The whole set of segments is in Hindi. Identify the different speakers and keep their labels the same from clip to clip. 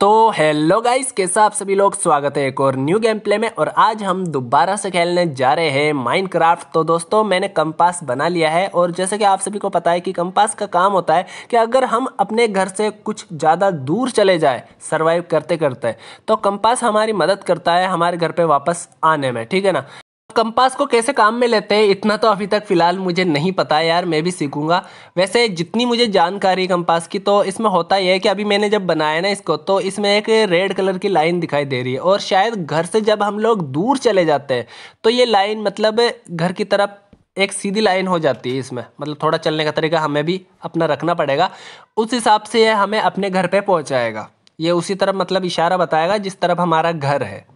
Speaker 1: तो हेलो गाइस कैसा आप सभी लोग स्वागत है एक और न्यू गेम प्ले में और आज हम दोबारा से खेलने जा रहे हैं माइनक्राफ्ट तो दोस्तों मैंने कंपास बना लिया है और जैसे कि आप सभी को पता है कि कंपास का काम होता है कि अगर हम अपने घर से कुछ ज़्यादा दूर चले जाए सर्वाइव करते करते तो कंपास हमारी मदद करता है हमारे घर पर वापस आने में ठीक है ना कंपास को कैसे काम में लेते हैं इतना तो अभी तक फ़िलहाल मुझे नहीं पता यार मैं भी सीखूंगा वैसे जितनी मुझे जानकारी कंपास की तो इसमें होता यह है कि अभी मैंने जब बनाया ना इसको तो इसमें एक रेड कलर की लाइन दिखाई दे रही है और शायद घर से जब हम लोग दूर चले जाते हैं तो ये लाइन मतलब घर की तरफ एक सीधी लाइन हो जाती है इसमें मतलब थोड़ा चलने का तरीका हमें भी अपना रखना पड़ेगा उस हिसाब से यह हमें अपने घर पर पहुँचाएगा ये उसी तरफ मतलब इशारा बताएगा जिस तरफ हमारा घर है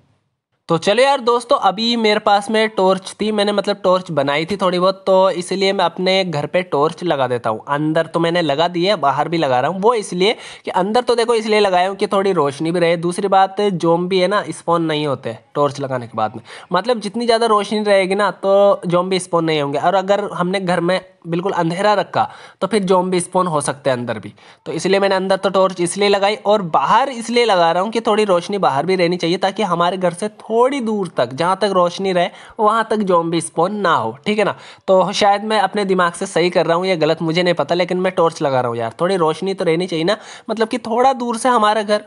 Speaker 1: तो चलो यार दोस्तों अभी मेरे पास में टॉर्च थी मैंने मतलब टॉर्च बनाई थी थोड़ी बहुत तो इसलिए मैं अपने घर पे टॉर्च लगा देता हूँ अंदर तो मैंने लगा दी है बाहर भी लगा रहा हूँ वो इसलिए कि अंदर तो देखो इसलिए लगाया हूँ कि थोड़ी रोशनी भी रहे दूसरी बात भी है ना स्पॉन नहीं होते टॉर्च लगाने के बाद में मतलब जितनी ज़्यादा रोशनी रहेगी ना तो जोम्बी भी नहीं होंगे और अगर हमने घर में बिल्कुल अंधेरा रखा तो फिर जॉम्बी स्पॉन हो सकते हैं अंदर भी तो इसलिए मैंने अंदर तो टॉर्च इसलिए लगाई और बाहर इसलिए लगा रहा हूँ कि थोड़ी रोशनी बाहर भी रहनी चाहिए ताकि हमारे घर से थोड़ी दूर तक जहाँ तक रोशनी रहे वहाँ तक जॉम्बी स्पॉन ना हो ठीक है ना तो शायद मैं अपने दिमाग से सही कर रहा हूँ या गलत मुझे नहीं पता लेकिन मैं टॉर्च लगा रहा हूँ यार थोड़ी रोशनी तो रहनी चाहिए ना मतलब कि थोड़ा दूर से हमारा घर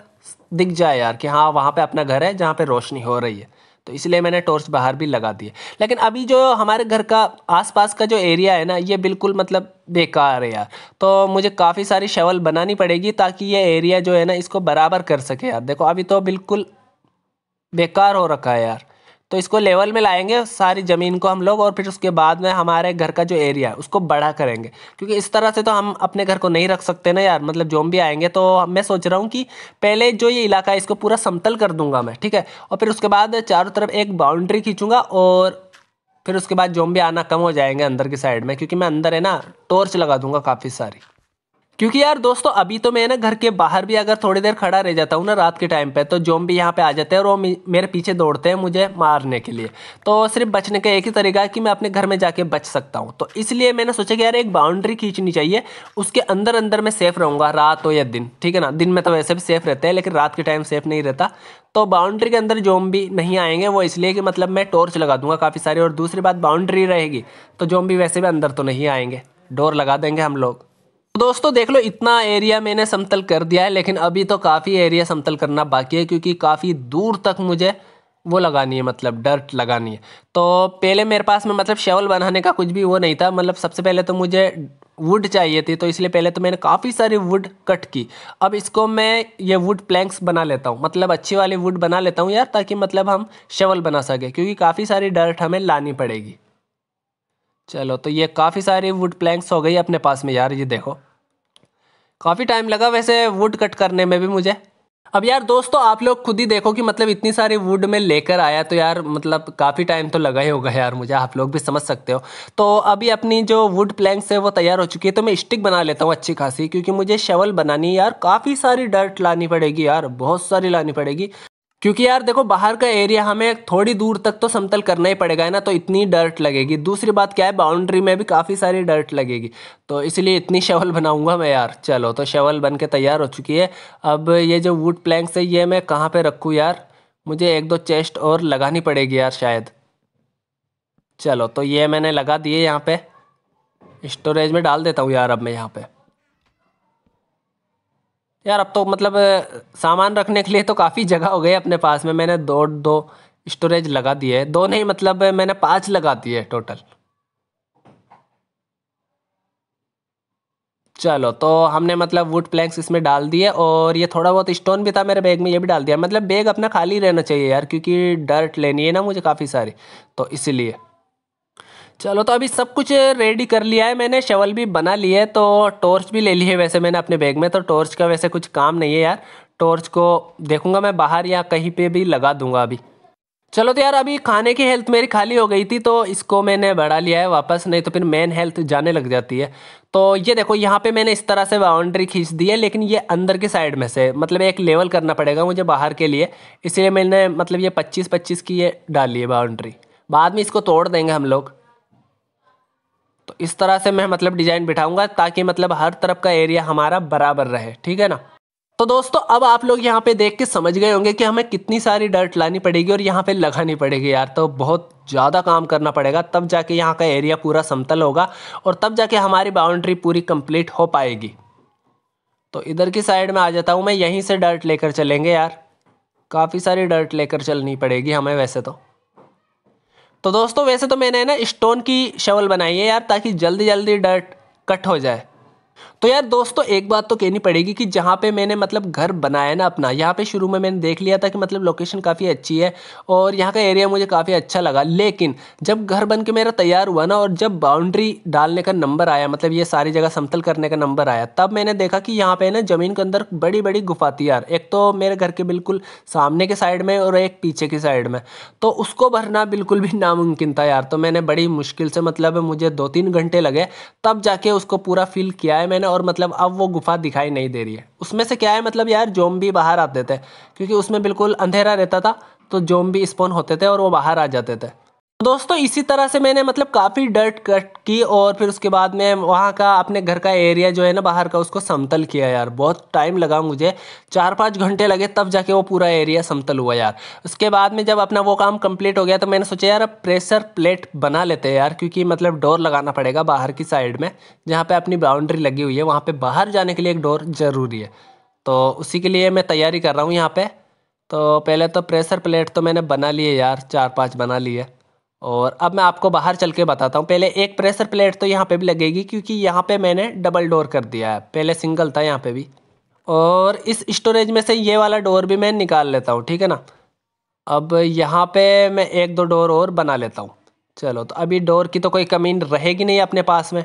Speaker 1: दिख जाए यार कि हाँ वहाँ पर अपना घर है जहाँ पर रोशनी हो रही है तो इसलिए मैंने टॉर्च बाहर भी लगा दिए लेकिन अभी जो हमारे घर का आसपास का जो एरिया है ना ये बिल्कुल मतलब बेकार है यार तो मुझे काफ़ी सारी शवल बनानी पड़ेगी ताकि ये एरिया जो है ना इसको बराबर कर सके यार देखो अभी तो बिल्कुल बेकार हो रखा है यार तो इसको लेवल में लाएंगे सारी ज़मीन को हम लोग और फिर उसके बाद में हमारे घर का जो एरिया है उसको बड़ा करेंगे क्योंकि इस तरह से तो हम अपने घर को नहीं रख सकते ना यार मतलब जो भी आएंगे तो मैं सोच रहा हूँ कि पहले जो ये इलाका है इसको पूरा समतल कर दूंगा मैं ठीक है और फिर उसके बाद चारों तरफ एक बाउंड्री खींचूँगा और फिर उसके बाद भी आना कम हो जाएंगे अंदर की साइड में क्योंकि मैं अंदर है ना टॉर्च लगा दूंगा काफ़ी सारी क्योंकि यार दोस्तों अभी तो मैं ना घर के बाहर भी अगर थोड़ी देर खड़ा रह जाता हूँ ना रात के टाइम पे तो जोम भी यहाँ पे आ जाते हैं और वो मेरे पीछे दौड़ते हैं मुझे मारने के लिए तो सिर्फ बचने का एक ही तरीका है कि मैं अपने घर में जाके बच सकता हूँ तो इसलिए मैंने सोचा कि यार एक बाउंड्री खींचनी चाहिए उसके अंदर अंदर मैं सेफ रहूँगा रात हो या दिन ठीक है ना दिन में तो वैसे भी सेफ रहते हैं लेकिन रात के टाइम सेफ नहीं रहता तो बाउंड्री के अंदर भी नहीं आएंगे वो इसलिए कि मतलब मैं टॉर्च लगा दूंगा काफ़ी सारी और दूसरी बात बाउंड्री रहेगी तो भी वैसे भी अंदर तो नहीं आएंगे डोर लगा देंगे हम लोग दोस्तों देख लो इतना एरिया मैंने समतल कर दिया है लेकिन अभी तो काफ़ी एरिया समतल करना बाकी है क्योंकि काफ़ी दूर तक मुझे वो लगानी है मतलब डर्ट लगानी है तो पहले मेरे पास में मतलब शेवल बनाने का कुछ भी वो नहीं था मतलब सबसे पहले तो मुझे वुड चाहिए थी तो इसलिए पहले तो मैंने काफ़ी सारी वुड कट की अब इसको मैं ये वुड प्लैंक्स बना लेता हूँ मतलब अच्छी वाली वुड बना लेता हूँ यार ताकि मतलब हम शेवल बना सकें क्योंकि काफ़ी सारी डर्ट हमें लानी पड़ेगी चलो तो ये काफ़ी सारी वुड प्लैंक्स हो गई अपने पास में यार ये देखो काफ़ी टाइम लगा वैसे वुड कट करने में भी मुझे अब यार दोस्तों आप लोग खुद ही देखो कि मतलब इतनी सारी वुड में लेकर आया तो यार मतलब काफ़ी टाइम तो लगा ही होगा यार मुझे आप लोग भी समझ सकते हो तो अभी अपनी जो वुड प्लैंक्स है वो तैयार हो चुकी है तो मैं स्टिक बना लेता हूँ अच्छी खासी क्योंकि मुझे शवल बनानी है यार काफ़ी सारी डर्ट लानी पड़ेगी यार बहुत सारी लानी पड़ेगी क्योंकि यार देखो बाहर का एरिया हमें थोड़ी दूर तक तो समतल करना ही पड़ेगा है ना तो इतनी डर्ट लगेगी दूसरी बात क्या है बाउंड्री में भी काफ़ी सारी डर्ट लगेगी तो इसलिए इतनी शवल बनाऊंगा मैं यार चलो तो शवल बन के तैयार हो चुकी है अब ये जो वुड प्लैंक्स है ये मैं कहाँ पर रखूँ यार मुझे एक दो चेस्ट और लगानी पड़ेगी यार शायद चलो तो ये मैंने लगा दिए यहाँ पर स्टोरेज में डाल देता हूँ यार अब मैं यहाँ पर यार अब तो मतलब सामान रखने के लिए तो काफ़ी जगह हो गई अपने पास में मैंने दो दो स्टोरेज लगा दिए दो नहीं मतलब मैंने पाँच लगा दिए टोटल चलो तो हमने मतलब वुड प्लैंक्स इसमें डाल दिए और ये थोड़ा बहुत स्टोन भी था मेरे बैग में ये भी डाल दिया मतलब बैग अपना खाली रहना चाहिए यार क्योंकि डर्ट लेनी है ना मुझे काफ़ी सारी तो इसीलिए चलो तो अभी सब कुछ रेडी कर लिया है मैंने शवल भी बना लिया है तो टॉर्च भी ले ली है वैसे मैंने अपने बैग में तो टॉर्च का वैसे कुछ काम नहीं है यार टॉर्च को देखूंगा मैं बाहर या कहीं पे भी लगा दूंगा अभी चलो तो यार अभी खाने की हेल्थ मेरी खाली हो गई थी तो इसको मैंने बढ़ा लिया है वापस नहीं तो फिर मेन हेल्थ जाने लग जाती है तो ये देखो यहाँ पे मैंने इस तरह से बाउंड्री खींच दी है लेकिन ये अंदर के साइड में से मतलब एक लेवल करना पड़ेगा मुझे बाहर के लिए इसलिए मैंने मतलब ये पच्चीस पच्चीस की ये डाली है बाउंड्री बाद में इसको तोड़ देंगे हम लोग तो इस तरह से मैं मतलब डिजाइन बिठाऊंगा ताकि मतलब हर तरफ का एरिया हमारा बराबर रहे ठीक है ना तो दोस्तों अब आप लोग यहाँ पे देख के समझ गए होंगे कि हमें कितनी सारी डर्ट लानी पड़ेगी और यहाँ पे लगानी पड़ेगी यार तो बहुत ज़्यादा काम करना पड़ेगा तब जाके यहाँ का एरिया पूरा समतल होगा और तब जाके हमारी बाउंड्री पूरी कंप्लीट हो पाएगी तो इधर की साइड में आ जाता हूँ मैं यहीं से डर्ट लेकर चलेंगे यार काफ़ी सारी डर्ट लेकर चलनी पड़ेगी हमें वैसे तो तो दोस्तों वैसे तो मैंने ना स्टोन की शवल बनाई है यार ताकि जल्दी जल्दी डर्ट कट हो जाए तो यार दोस्तों एक बात तो कहनी पड़ेगी कि जहाँ पे मैंने मतलब घर बनाया ना अपना यहाँ पे शुरू में मैंने देख लिया था कि मतलब लोकेशन काफ़ी अच्छी है और यहाँ का एरिया मुझे काफ़ी अच्छा लगा लेकिन जब घर बन के मेरा तैयार हुआ ना और जब बाउंड्री डालने का नंबर आया मतलब ये सारी जगह समतल करने का नंबर आया तब मैंने देखा कि यहाँ पर ना ज़मीन के अंदर बड़ी बड़ी गुफा थी यार एक तो मेरे घर के बिल्कुल सामने के साइड में और एक पीछे की साइड में तो उसको भरना बिल्कुल भी नामुमकिन था यार तो मैंने बड़ी मुश्किल से मतलब मुझे दो तीन घंटे लगे तब जाके उसको पूरा फिल किया है मैंने और मतलब अब वो गुफा दिखाई नहीं दे रही है उसमें से क्या है मतलब यार जोम्बी बाहर आते थे क्योंकि उसमें बिल्कुल अंधेरा रहता था तो जोम्बी स्पॉन होते थे और वो बाहर आ जाते थे दोस्तों इसी तरह से मैंने मतलब काफ़ी डर्ट कट की और फिर उसके बाद में वहाँ का अपने घर का एरिया जो है ना बाहर का उसको समतल किया यार बहुत टाइम लगा मुझे चार पाँच घंटे लगे तब जाके वो पूरा एरिया समतल हुआ यार उसके बाद में जब अपना वो काम कंप्लीट हो गया तो मैंने सोचा यार अब प्रेशर प्लेट बना लेते हैं यार क्योंकि मतलब डोर लगाना पड़ेगा बाहर की साइड में जहाँ पर अपनी बाउंड्री लगी हुई है वहाँ पर बाहर जाने के लिए एक डोर ज़रूरी है तो उसी के लिए मैं तैयारी कर रहा हूँ यहाँ पर तो पहले तो प्रेशर प्लेट तो मैंने बना लिए यार चार पाँच बना लिए और अब मैं आपको बाहर चल के बताता हूँ पहले एक प्रेशर प्लेट तो यहाँ पे भी लगेगी क्योंकि यहाँ पे मैंने डबल डोर कर दिया है पहले सिंगल था यहाँ पे भी और इस स्टोरेज में से ये वाला डोर भी मैं निकाल लेता हूँ ठीक है ना अब यहाँ पे मैं एक दो डोर और बना लेता हूँ चलो तो अभी डोर की तो कोई कमी रहेगी नहीं अपने पास में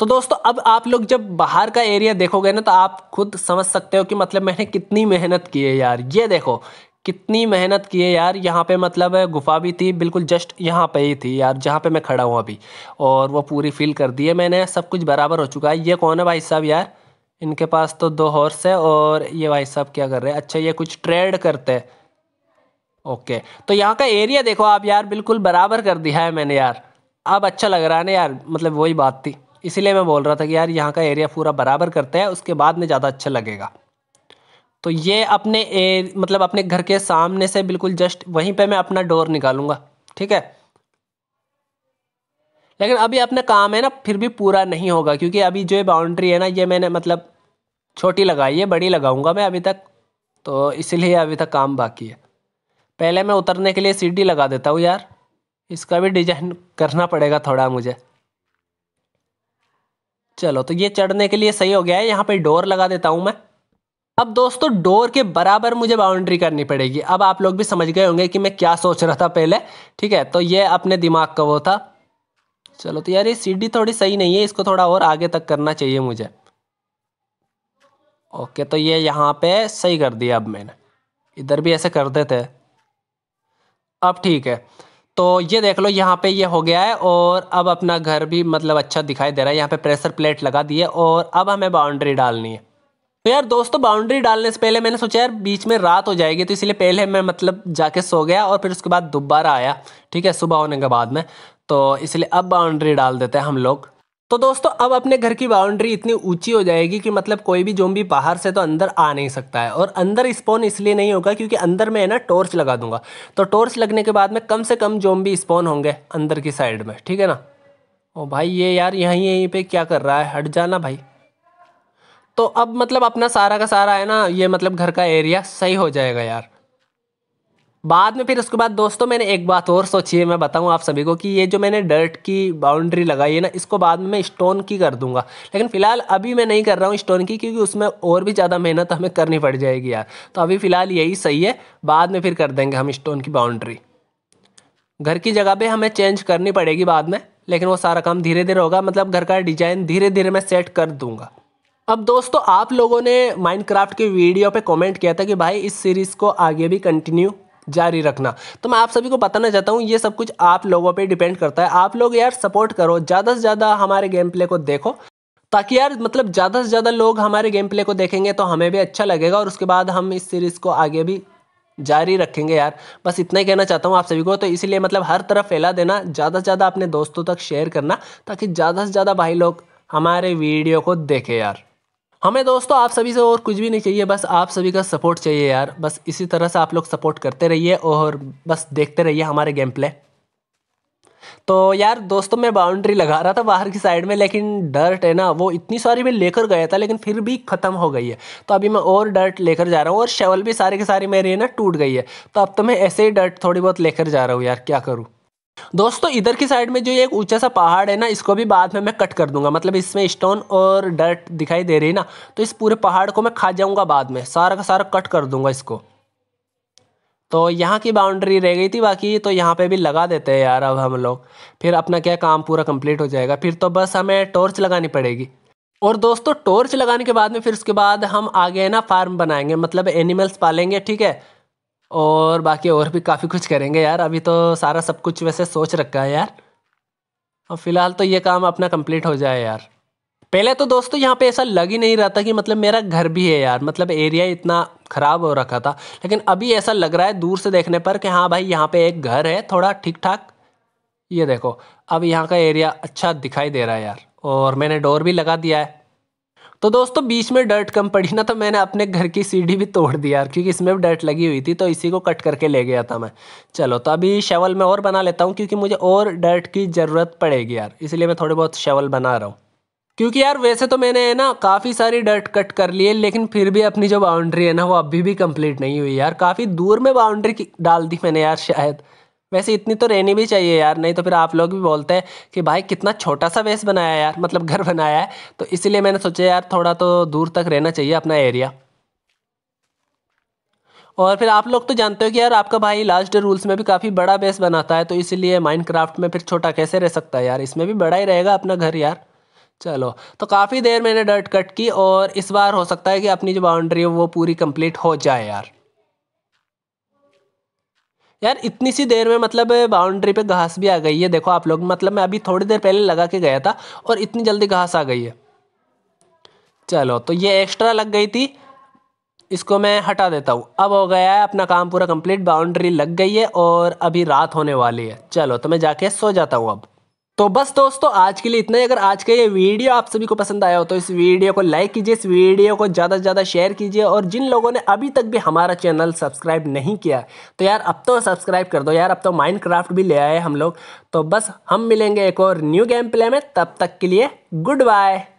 Speaker 1: तो दोस्तों अब आप लोग जब बाहर का एरिया देखोगे ना तो आप खुद समझ सकते हो कि मतलब मैंने कितनी मेहनत की है यार ये देखो कितनी मेहनत की है यार यहाँ पे मतलब गुफा भी थी बिल्कुल जस्ट यहाँ पे ही थी यार जहाँ पे मैं खड़ा हूँ अभी और वो पूरी फील कर दी है मैंने सब कुछ बराबर हो चुका है ये कौन है भाई साहब यार इनके पास तो दो हॉर्स है और ये भाई साहब क्या कर रहे हैं अच्छा ये कुछ ट्रेड करते हैं ओके तो यहाँ का एरिया देखो आप यार बिल्कुल बराबर कर दिया है मैंने यार अब अच्छा लग रहा है ना यार मतलब वही बात थी इसीलिए मैं बोल रहा था कि यार यहाँ का एरिया पूरा बराबर करते हैं उसके बाद में ज़्यादा अच्छा लगेगा तो ये अपने ए, मतलब अपने घर के सामने से बिल्कुल जस्ट वहीं पे मैं अपना डोर निकालूंगा ठीक है लेकिन अभी अपना काम है ना फिर भी पूरा नहीं होगा क्योंकि अभी जो बाउंड्री है ना ये मैंने मतलब छोटी लगाई है बड़ी लगाऊंगा मैं अभी तक तो इसलिए अभी तक काम बाकी है पहले मैं उतरने के लिए सीढ़ी लगा देता हूँ यार इसका भी डिजाइन करना पड़ेगा थोड़ा मुझे चलो तो ये चढ़ने के लिए सही हो गया है यहाँ पे डोर लगा देता हूँ मैं अब दोस्तों डोर के बराबर मुझे बाउंड्री करनी पड़ेगी अब आप लोग भी समझ गए होंगे कि मैं क्या सोच रहा था पहले ठीक है तो ये अपने दिमाग का वो था चलो तो यार ये सीढ़ी थोड़ी सही नहीं है इसको थोड़ा और आगे तक करना चाहिए मुझे ओके तो ये यहाँ पे सही कर दिया अब मैंने इधर भी ऐसे कर देते अब ठीक है तो ये देख लो यहाँ पे ये हो गया है और अब अपना घर भी मतलब अच्छा दिखाई दे रहा है यहाँ पे प्रेशर प्लेट लगा दिए और अब हमें बाउंड्री डालनी है तो यार दोस्तों तो बाउंड्री डालने से पहले मैंने सोचा यार बीच में रात हो जाएगी तो इसलिए पहले मैं मतलब जाके सो गया और फिर उसके बाद दोबारा आया ठीक है सुबह होने के बाद में तो इसलिए अब बाउंड्री डाल देते हैं हम लोग तो दोस्तों अब अपने घर की बाउंड्री इतनी ऊंची हो जाएगी कि मतलब कोई भी जोम्बी बाहर से तो अंदर आ नहीं सकता है और अंदर स्पॉन इसलिए नहीं होगा क्योंकि अंदर मैं है ना टॉर्च लगा दूंगा तो टॉर्च लगने के बाद में कम से कम जोम्बी स्पॉन होंगे अंदर की साइड में ठीक है ना ओ भाई ये यार यहीं यहीं पे क्या कर रहा है हट जाना भाई तो अब मतलब अपना सारा का सारा है ना ये मतलब घर का एरिया सही हो जाएगा यार बाद में फिर उसके बाद दोस्तों मैंने एक बात और सोची है मैं बताऊं आप सभी को कि ये जो मैंने डर्ट की बाउंड्री लगाई है ना इसको बाद में मैं स्टोन की कर दूंगा लेकिन फ़िलहाल अभी मैं नहीं कर रहा हूँ स्टोन की क्योंकि उसमें और भी ज़्यादा मेहनत हमें करनी पड़ जाएगी यार तो अभी फ़िलहाल यही सही है बाद में फिर कर देंगे हम स्टोन की बाउंड्री घर की जगह पर हमें चेंज करनी पड़ेगी बाद में लेकिन वो सारा काम धीरे धीरे होगा मतलब घर का डिज़ाइन धीरे धीरे मैं सेट कर दूँगा अब दोस्तों आप लोगों ने माइनक्राफ्ट की वीडियो पे कमेंट किया था कि भाई इस सीरीज़ को आगे भी कंटिन्यू जारी रखना तो मैं आप सभी को बताना चाहता हूँ ये सब कुछ आप लोगों पे डिपेंड करता है आप लोग यार सपोर्ट करो ज़्यादा से ज़्यादा हमारे गेम प्ले को देखो ताकि यार मतलब ज़्यादा से ज़्यादा लोग हमारे गेम प्ले को देखेंगे तो हमें भी अच्छा लगेगा और उसके बाद हम इस सीरीज़ को आगे भी जारी रखेंगे यार बस इतना ही कहना चाहता हूँ आप सभी को तो इसीलिए मतलब हर तरफ फैला देना ज़्यादा से ज़्यादा अपने दोस्तों तक शेयर करना ताकि ज़्यादा से ज़्यादा भाई लोग हमारे वीडियो को देखें यार हमें दोस्तों आप सभी से और कुछ भी नहीं चाहिए बस आप सभी का सपोर्ट चाहिए यार बस इसी तरह से आप लोग सपोर्ट करते रहिए और बस देखते रहिए हमारे गेम प्ले तो यार दोस्तों मैं बाउंड्री लगा रहा था बाहर की साइड में लेकिन डर्ट है ना वो इतनी सारी मैं लेकर गया था लेकिन फिर भी ख़त्म हो गई है तो अभी मैं और डर्ट लेकर जा रहा हूँ और शवल भी सारे के सारी मेरी है ना टूट गई है तो अब तो मैं ऐसे ही डर्ट थोड़ी बहुत लेकर जा रहा हूँ यार क्या करूँ दोस्तों इधर की साइड में जो एक ऊंचा सा पहाड़ है ना इसको भी बाद में मैं कट कर दूंगा मतलब इसमें स्टोन और डर्ट दिखाई दे रही है ना तो इस पूरे पहाड़ को मैं खा जाऊंगा बाद में सारा का सारा कट कर दूंगा इसको तो यहाँ की बाउंड्री रह गई थी बाकी तो यहाँ पे भी लगा देते हैं यार अब हम लोग फिर अपना क्या काम पूरा कंप्लीट हो जाएगा फिर तो बस हमें टॉर्च लगानी पड़ेगी और दोस्तों टॉर्च लगाने के बाद में फिर उसके बाद हम आगे ना फार्म बनाएंगे मतलब एनिमल्स पालेंगे ठीक है और बाकी और भी काफ़ी कुछ करेंगे यार अभी तो सारा सब कुछ वैसे सोच रखा है यार और फिलहाल तो ये काम अपना कंप्लीट हो जाए यार पहले तो दोस्तों यहाँ पे ऐसा लग ही नहीं रहा था कि मतलब मेरा घर भी है यार मतलब एरिया इतना ख़राब हो रखा था लेकिन अभी ऐसा लग रहा है दूर से देखने पर कि हाँ भाई यहाँ पे एक घर है थोड़ा ठीक ठाक ये देखो अब यहाँ का एरिया अच्छा दिखाई दे रहा है यार और मैंने डोर भी लगा दिया है तो दोस्तों बीच में डर्ट कम पड़ी ना तो मैंने अपने घर की सीढ़ी भी तोड़ दी यार क्योंकि इसमें भी डर्ट लगी हुई थी तो इसी को कट करके ले गया था मैं चलो तो अभी शवल मैं और बना लेता हूँ क्योंकि मुझे और डर्ट की ज़रूरत पड़ेगी यार इसलिए मैं थोड़े बहुत शवल बना रहा हूँ क्योंकि यार वैसे तो मैंने है ना काफ़ी सारी डर्ट कट कर ली है लेकिन फिर भी अपनी जो बाउंड्री है ना वो अभी भी कंप्लीट नहीं हुई यार काफ़ी दूर में बाउंड्री डाल दी मैंने यार शायद वैसे इतनी तो रहनी भी चाहिए यार नहीं तो फिर आप लोग भी बोलते हैं कि भाई कितना छोटा सा वेस बनाया यार मतलब घर बनाया है तो इसीलिए मैंने सोचा यार थोड़ा तो दूर तक रहना चाहिए अपना एरिया और फिर आप लोग तो जानते हो कि यार आपका भाई लास्ट रूल्स में भी काफ़ी बड़ा बेस बनाता है तो इसीलिए माइनक्राफ्ट में फिर छोटा कैसे रह सकता है यार इसमें भी बड़ा ही रहेगा अपना घर यार चलो तो काफ़ी देर मैंने डर्ट कट की और इस बार हो सकता है कि अपनी जो बाउंड्री है वो पूरी कंप्लीट हो जाए यार यार इतनी सी देर में मतलब बाउंड्री पे घास भी आ गई है देखो आप लोग मतलब मैं अभी थोड़ी देर पहले लगा के गया था और इतनी जल्दी घास आ गई है चलो तो ये एक्स्ट्रा लग गई थी इसको मैं हटा देता हूँ अब हो गया है अपना काम पूरा कंप्लीट बाउंड्री लग गई है और अभी रात होने वाली है चलो तो मैं जाके सो जाता हूँ अब तो बस दोस्तों आज के लिए इतना ही अगर आज का ये वीडियो आप सभी को पसंद आया हो तो इस वीडियो को लाइक कीजिए इस वीडियो को ज़्यादा से ज़्यादा शेयर कीजिए और जिन लोगों ने अभी तक भी हमारा चैनल सब्सक्राइब नहीं किया तो यार अब तो सब्सक्राइब कर दो यार अब तो माइनक्राफ्ट भी ले आए हम लोग तो बस हम मिलेंगे एक और न्यू गेम प्ले में तब तक के लिए गुड बाय